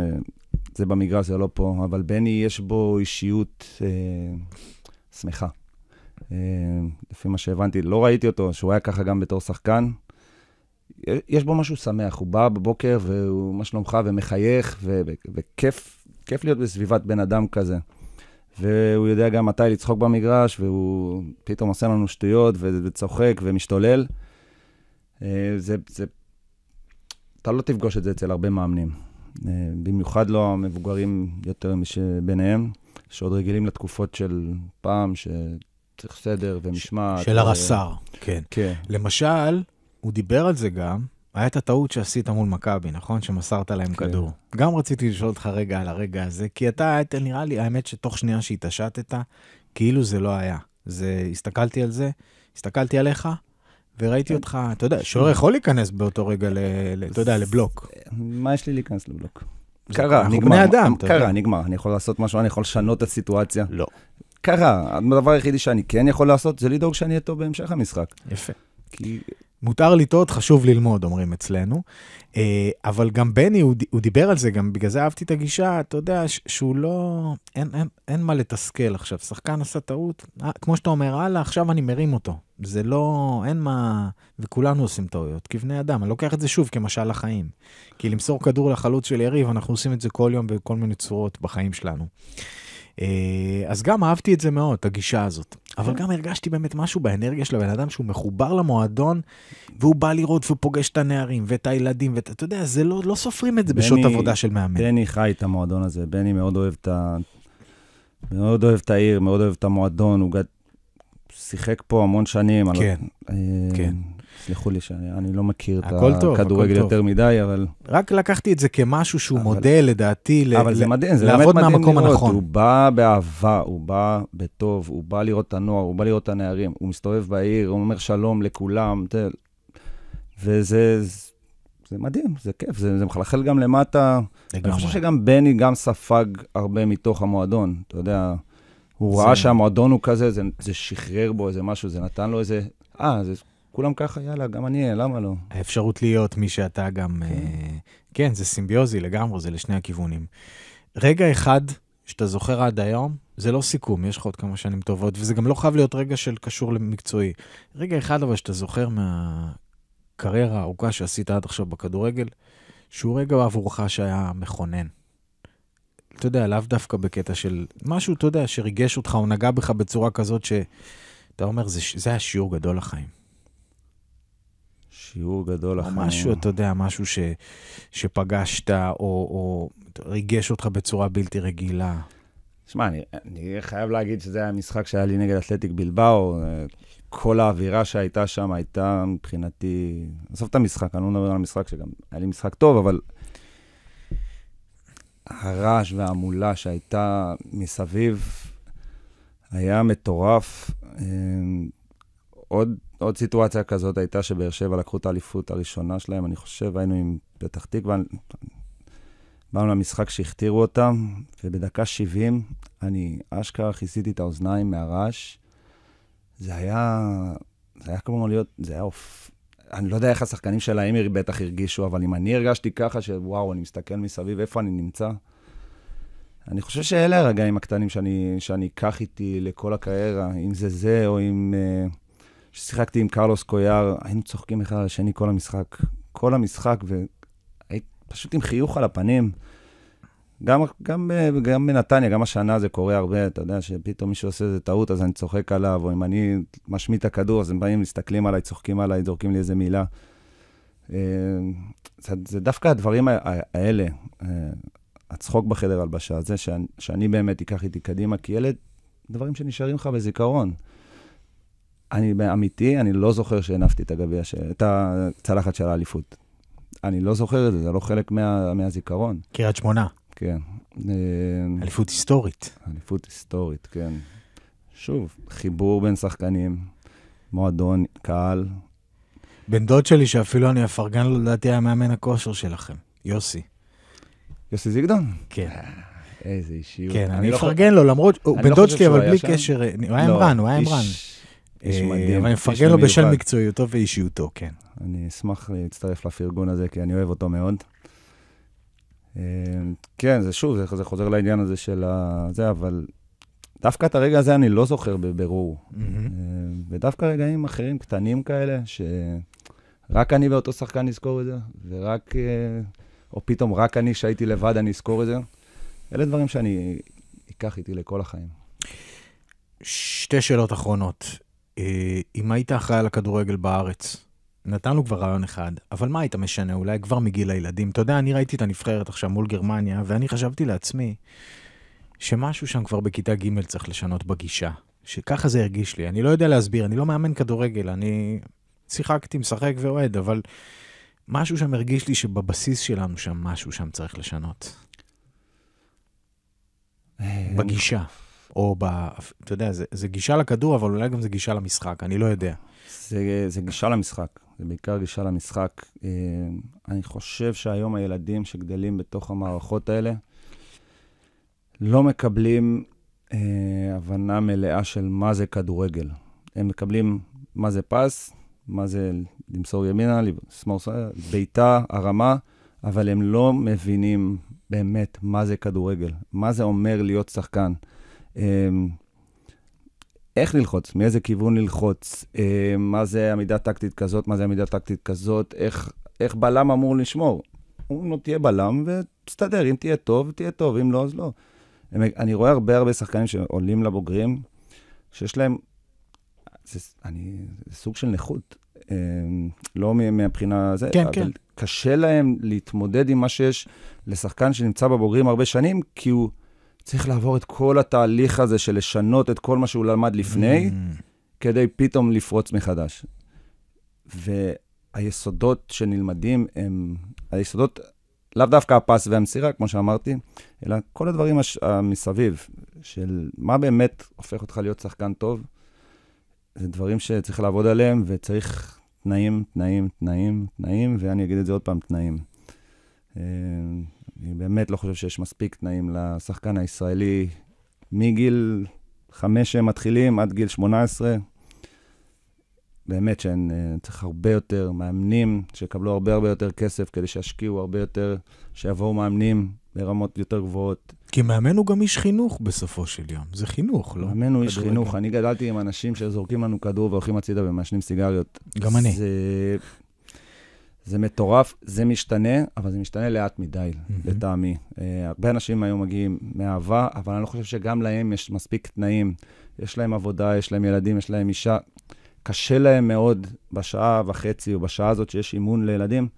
במגרש, זה לא פה, אבל בני, יש בו אישיות שמחה. אה, לפי מה שהבנתי, לא ראיתי אותו, שהוא היה ככה גם בתור שחקן. יש בו משהו שמח, הוא בא בבוקר והוא, מה שלומך, ומחייך, ו- ו- וכיף, כיף להיות בסביבת בן אדם כזה. והוא יודע גם מתי לצחוק במגרש, והוא פתאום עושה לנו שטויות, ו- וצוחק, ומשתולל. אה, זה, זה... אתה לא תפגוש את זה אצל הרבה מאמנים. אה, במיוחד לא המבוגרים יותר משביניהם, שעוד רגילים לתקופות של פעם, ש... צריך סדר ומשמעת. של הרס"ר, ו... כן. כן. למשל, הוא דיבר על זה גם, היה את הטעות שעשית מול מכבי, נכון? שמסרת להם כן. כדור. גם רציתי לשאול אותך רגע על הרגע הזה, כי אתה, היית נראה לי, האמת שתוך שנייה שהתעשתת, כאילו זה לא היה. זה, הסתכלתי על זה, הסתכלתי עליך, וראיתי כן. אותך, אתה יודע, שוער יכול להיכנס באותו רגע, ל, ל, אתה יודע, לבלוק. מה יש לי להיכנס לבלוק? קרה, נגמר. אנחנו בני אדם. קרה, נגמר. אני יכול לעשות משהו, אני יכול לשנות את הסיטואציה. לא. קרה. הדבר היחידי שאני כן יכול לעשות, זה לדאוג שאני אהיה טוב בהמשך המשחק. יפה. כי... מותר לטעות, חשוב ללמוד, אומרים אצלנו. אה, אבל גם בני, הוא, דיבר על זה, גם בגלל זה אהבתי את הגישה, אתה יודע, שהוא לא... אין, אין, אין מה לתסכל עכשיו. שחקן עשה טעות, אה, כמו שאתה אומר, הלאה, עכשיו אני מרים אותו. זה לא... אין מה... וכולנו עושים טעויות, כבני אדם. אני לוקח את זה שוב כמשל לחיים. כי למסור כדור לחלוץ של יריב, אנחנו עושים את זה כל יום בכל מיני צורות בחיים שלנו. אה, אז גם אהבתי את זה מאוד, את הגישה הזאת. אבל כן. גם הרגשתי באמת משהו באנרגיה של הבן אדם שהוא מחובר למועדון, והוא בא לראות והוא פוגש את הנערים ואת הילדים, ואתה יודע, זה לא, לא סופרים את זה בשעות עבודה של מאמן. בני חי את המועדון הזה, בני מאוד אוהב את ה... מאוד אוהב את העיר, מאוד אוהב את המועדון, הוא גד... שיחק פה המון שנים. כן, על... אה, כן. סלחו לי שאני לא מכיר את הכדורגל יותר מדי, אבל... רק לקחתי את זה כמשהו שהוא אבל... מודל, לדעתי, ל... אבל זה מדהים, זה באמת מדהים הנכון. הוא בא באהבה, הוא בא בטוב, הוא בא לראות את הנוער, הוא בא לראות את הנערים, הוא מסתובב בעיר, הוא אומר שלום לכולם, וזה... זה מדהים, זה כיף, זה, זה מחלחל גם למטה. לגמרי. אני חושב שגם בני גם ספג הרבה מתוך המועדון, אתה יודע, הוא זה... ראה שהמועדון הוא כזה, זה, זה שחרר בו איזה משהו, זה נתן לו איזה, אה, זה כולם ככה, יאללה, גם אני, למה לא? האפשרות להיות מי שאתה גם... כן, אה, כן זה סימביוזי לגמרי, זה לשני הכיוונים. רגע אחד שאתה זוכר עד היום, זה לא סיכום, יש לך עוד כמה שנים טובות, וזה גם לא חייב להיות רגע של קשור למקצועי. רגע אחד אבל שאתה זוכר מהקריירה הארוכה שעשית עד עכשיו בכדורגל, שהוא רגע עבורך שהיה מכונן. אתה יודע, לאו דווקא בקטע של משהו, אתה יודע, שריגש אותך או נגע בך בצורה כזאת ש... אתה אומר, זה, זה היה שיעור גדול לחיים. שיעור גדול אחר. משהו, אתה יודע, משהו ש, שפגשת או, או ריגש אותך בצורה בלתי רגילה. שמע, אני, אני חייב להגיד שזה היה משחק שהיה לי נגד אתלטיק בלבאו. אה, כל האווירה שהייתה שם הייתה מבחינתי... עזוב את המשחק, אני לא מדבר על המשחק, שגם היה לי משחק טוב, אבל הרעש וההמולה שהייתה מסביב היה מטורף. אה, עוד עוד סיטואציה כזאת הייתה שבאר שבע לקחו את האליפות הראשונה שלהם, אני חושב, היינו עם פתח תקווה, באנו למשחק שהכתירו אותם, ובדקה 70 אני אשכרה כיסיתי את האוזניים מהרעש. זה היה, זה היה כמו להיות, זה היה אוף... אני לא יודע איך השחקנים של האמיר בטח הרגישו, אבל אם אני הרגשתי ככה, שוואו, אני מסתכל מסביב, איפה אני נמצא? אני חושב שאלה הרגעים הקטנים שאני, שאני אקח איתי לכל הקריירה, אם זה זה או אם... Uh, כששיחקתי עם קרלוס קויאר, היינו צוחקים אחד על השני כל המשחק. כל המשחק, פשוט עם חיוך על הפנים. גם, גם, גם בנתניה, גם השנה זה קורה הרבה, אתה יודע שפתאום מישהו עושה איזה טעות, אז אני צוחק עליו, או אם אני משמיט את הכדור, אז הם באים, מסתכלים עליי, צוחקים עליי, זורקים לי איזה מילה. אה, זה, זה דווקא הדברים האלה, אה, הצחוק בחדר הלבשה, זה שאני, שאני באמת אקח איתי קדימה כי אלה דברים שנשארים לך בזיכרון. אני אמיתי, אני לא זוכר שהנפתי את הגביע, את הצלחת של האליפות. אני לא זוכר את זה, זה לא חלק מה, מהזיכרון. קריית שמונה. כן. אה, אליפות היסטורית. אליפות היסטורית, כן. שוב, חיבור בין שחקנים, מועדון, קהל. בן דוד שלי, שאפילו אני אפרגן לו, לדעתי היה מאמן הכושר שלכם, יוסי. יוסי זיגדון? כן. אה, איזה אישיות. כן, אני לא אפרגן לא... לו, למרות, הוא בן לא דוד שלי, אבל בלי שם? קשר, אה, הוא היה לא, אמרן, הוא היה אמרן. איש אה, מדהים. ואני מפרגן לו בשל מקצועיותו ואישיותו, כן. אני אשמח להצטרף לפרגון הזה, כי אני אוהב אותו מאוד. אה, כן, זה שוב, זה, חוזר לעניין הזה של ה... זה, אבל דווקא את הרגע הזה אני לא זוכר בבירור. אה, ודווקא רגעים אחרים, קטנים כאלה, שרק אני ואותו שחקן נזכור את זה, ורק, או פתאום רק אני, שהייתי לבד, אני אזכור את זה. אלה דברים שאני אקח איתי לכל החיים. שתי שאלות אחרונות. אה, אם היית אחראי על הכדורגל בארץ, נתנו כבר רעיון אחד, אבל מה היית משנה? אולי כבר מגיל הילדים. אתה יודע, אני ראיתי את הנבחרת עכשיו מול גרמניה, ואני חשבתי לעצמי שמשהו שם כבר בכיתה ג' צריך לשנות בגישה. שככה זה הרגיש לי. אני לא יודע להסביר, אני לא מאמן כדורגל, אני שיחקתי, משחק ואוהד, אבל משהו שם הרגיש לי שבבסיס שלנו שם, משהו שם צריך לשנות. אה, בגישה. או ב... אתה יודע, זה, זה גישה לכדור, אבל אולי גם זה גישה למשחק, אני לא יודע. זה, זה גישה למשחק, זה בעיקר גישה למשחק. אה, אני חושב שהיום הילדים שגדלים בתוך המערכות האלה לא מקבלים אה, הבנה מלאה של מה זה כדורגל. הם מקבלים מה זה פס, מה זה למסור ימינה, לשמאל בעיטה, הרמה, אבל הם לא מבינים באמת מה זה כדורגל, מה זה אומר להיות שחקן. אמ, איך ללחוץ, מאיזה כיוון ללחוץ, אמ, מה זה עמידה טקטית כזאת, מה זה עמידה טקטית כזאת, איך, איך בלם אמור לשמור. הוא לו, תהיה בלם ותסתדר, אם תהיה טוב, תהיה טוב, אם לא, אז לא. אני רואה הרבה הרבה שחקנים שעולים לבוגרים, שיש להם, זה, אני, זה סוג של נכות. אמ, לא מהבחינה הזאת, כן, אבל כן. קשה להם להתמודד עם מה שיש לשחקן שנמצא בבוגרים הרבה שנים, כי הוא... צריך לעבור את כל התהליך הזה של לשנות את כל מה שהוא למד לפני, mm. כדי פתאום לפרוץ מחדש. והיסודות שנלמדים הם, היסודות, לאו דווקא הפס והמסירה, כמו שאמרתי, אלא כל הדברים הש, המסביב, של מה באמת הופך אותך להיות שחקן טוב, זה דברים שצריך לעבוד עליהם, וצריך תנאים, תנאים, תנאים, תנאים, ואני אגיד את זה עוד פעם, תנאים. אה, אני באמת לא חושב שיש מספיק תנאים לשחקן הישראלי מגיל חמש שהם מתחילים עד גיל 18. באמת שאין, אה, צריך הרבה יותר מאמנים, שיקבלו הרבה הרבה יותר כסף כדי שישקיעו הרבה יותר, שיבואו מאמנים לרמות יותר גבוהות. כי מאמן הוא גם איש חינוך בסופו של יום, זה חינוך, לא? מאמן הוא איש חינוך, אני גדלתי עם אנשים שזורקים לנו כדור והולכים הצידה ומעשנים סיגריות. גם אני. זה... זה מטורף, זה משתנה, אבל זה משתנה לאט מדי, mm-hmm. לטעמי. Uh, הרבה אנשים היום מגיעים מאהבה, אבל אני לא חושב שגם להם יש מספיק תנאים. יש להם עבודה, יש להם ילדים, יש להם אישה. קשה להם מאוד בשעה וחצי או בשעה הזאת שיש אימון לילדים,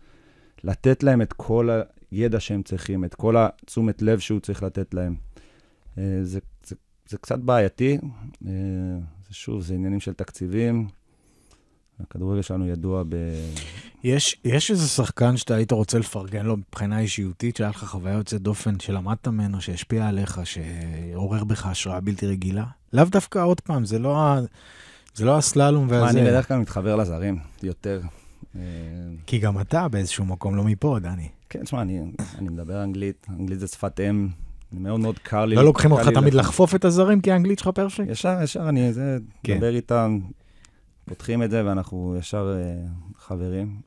לתת להם את כל הידע שהם צריכים, את כל התשומת לב שהוא צריך לתת להם. Uh, זה, זה, זה קצת בעייתי. Uh, שוב, זה עניינים של תקציבים. הכדורגל שלנו ידוע ב... יש, יש איזה שחקן שאתה היית רוצה לפרגן לו מבחינה אישיותית, שהיה לך חוויה יוצאת דופן, שלמדת ממנו, שהשפיע עליך, שעורר בך השראה בלתי רגילה? לאו דווקא, עוד פעם, זה לא, ה... זה לא הסללום והזה. אני בדרך כלל מתחבר לזרים, יותר. אה, כי גם אתה באיזשהו מקום לא מפה, דני. כן, תשמע, אני, אני מדבר אנגלית, אנגלית זה שפת אם, מאוד מאוד קר לי. לא לוקחים אותך תמיד לחפוף את הזרים, כי האנגלית שלך פרפקט? ישר, ישר, אני מדבר כן. איתם. פותחים את זה ואנחנו ישר אה, חברים.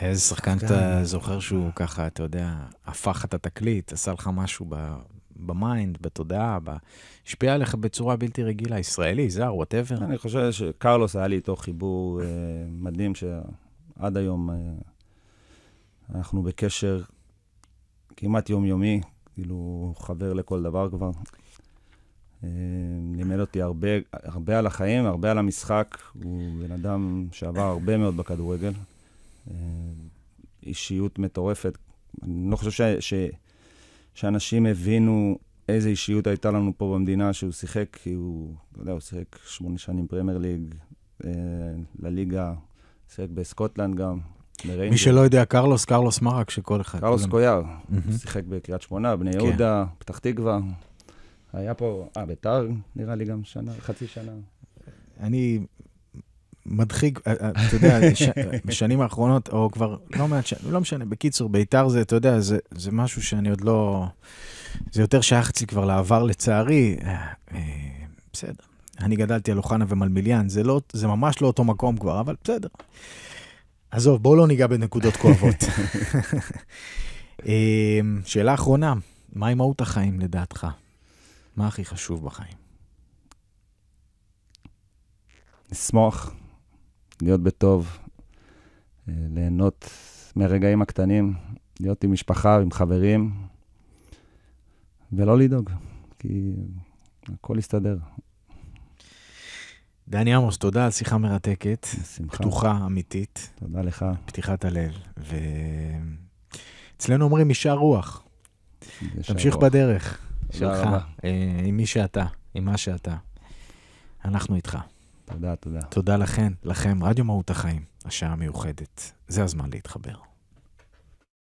איזה שחקן כן. אתה זוכר שהוא ככה, אתה יודע, הפך את התקליט, עשה לך משהו במיינד, בתודעה, השפיע עליך בצורה בלתי רגילה, ישראלי, זר, וואטאבר. אני חושב שקרלוס היה לי איתו חיבור אה, מדהים, שעד היום אה, אנחנו בקשר כמעט יומיומי, כאילו חבר לכל דבר כבר. אה, לימד אותי הרבה, הרבה על החיים, הרבה על המשחק. הוא בן אדם שעבר הרבה מאוד בכדורגל. אה, אישיות מטורפת. אני לא חושב ש, ש, שאנשים הבינו איזה אישיות הייתה לנו פה במדינה שהוא שיחק, כי הוא, אתה יודע, הוא שיחק שמונה שנים פרמייר ליג, אה, לליגה, שיחק בסקוטלנד גם. לריינג'ר. מי שלא יודע, קרלוס, קרלוס מרק שכל אחד. קרלוס קויאר, mm-hmm. שיחק בקריית שמונה, בני כן. יהודה, פתח תקווה. היה פה, אה, ביתר נראה לי גם שנה, חצי שנה. אני מדחיק, אה, אה, אתה יודע, בשנים האחרונות, או כבר לא מעט שנים, לא משנה, בקיצור, ביתר זה, אתה יודע, זה, זה משהו שאני עוד לא... זה יותר שייך אצלי כבר לעבר, לצערי. אה, בסדר. אני גדלתי על אוחנה ומלמיליאן, זה, לא, זה ממש לא אותו מקום כבר, אבל בסדר. עזוב, בואו לא ניגע בנקודות כואבות. שאלה אחרונה, מה עם מהות החיים לדעתך? מה הכי חשוב בחיים? לשמוח, להיות בטוב, אה, ליהנות מהרגעים הקטנים, להיות עם משפחה, עם חברים, ולא לדאוג, כי הכל יסתדר. דני עמוס, תודה על שיחה מרתקת. שמחה. פתוחה, אמיתית. תודה לך. פתיחת הלב. ואצלנו אומרים, אישה רוח. תמשיך רוח. בדרך. שלך, אה, עם מי שאתה, עם מה שאתה. אנחנו איתך. תודה, תודה. תודה לכן, לכם, רדיו מהות החיים, השעה המיוחדת. זה הזמן להתחבר.